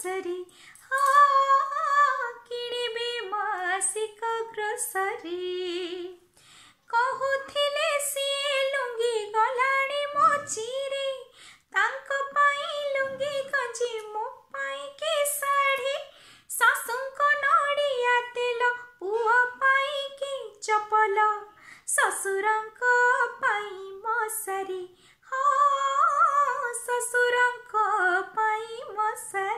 grocery. Ah, kinibe masika grocery. କହୁଥିଲେ ସିଏ ଲୁଙ୍ଗି ଗଲାଣି ମୋ ଚିରି ତାଙ୍କ ପାଇଁ ଲୁଙ୍ଗି ଗଞ୍ଜି ମୋ ପାଇଁ କି ଶାଢ଼ୀ ଶାଶୁଙ୍କ ନଡ଼ିଆ ତେଲ ପୁଅ ପାଇଁ କି ଚପଲ ଶ୍ୱଶୁରଙ୍କ ପାଇଁ ମଶାରୀ ହଁ ଶ୍ୱଶୁରଙ୍କ ପାଇଁ ମଶାରୀ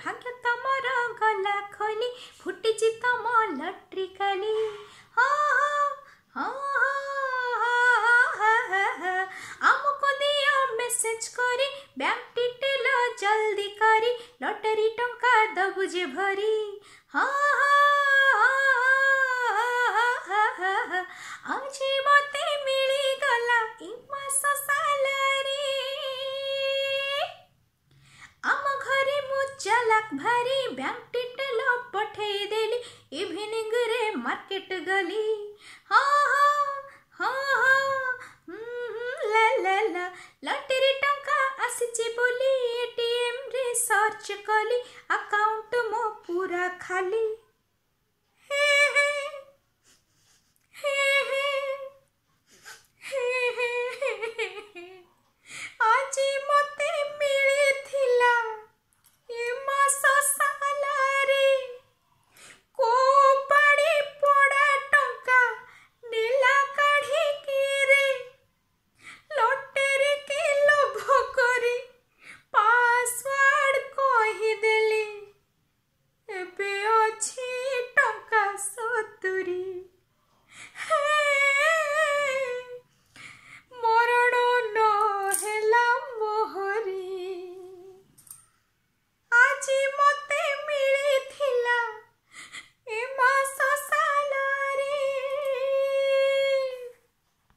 ଭାଗ୍ୟ ତମର ଗଲା ଖୋଲି ଫୁଟିଛି ତମ ଲଟ୍ରି କାଲି ଆମକୁ ଦିଅ ମେସେଜ କରି ବ୍ୟାଙ୍କ ଡିଟେଲ ଜଲ୍ଦି କରି ଲଟେରୀ ଟଙ୍କା ଦବୁ ଯେ ଭରି ଆଜି ମତେ ಛಲಕ್ ಭಾರಿ ಬ್ಯಾಂಕ್ ಟಿಟ್ಟಲ ಪಠೇದೆಲಿ ಇಭಿನಿಂಗ್ ರೇ ಮಾರ್ಕೆಟ್ ಗಲಿ ಹಾ ಹಾ ಹಾ ಹಾ ಲ ಲ ಲಾಟರಿ ಟಂಕ ଆସିଛି ବୋଲି ଏଟିଏମ୍ରେ ସର୍ଚ୍ଚ କଲି ଆକାଉଣ୍ଟ ମୋ ପୁରା ଖାଲି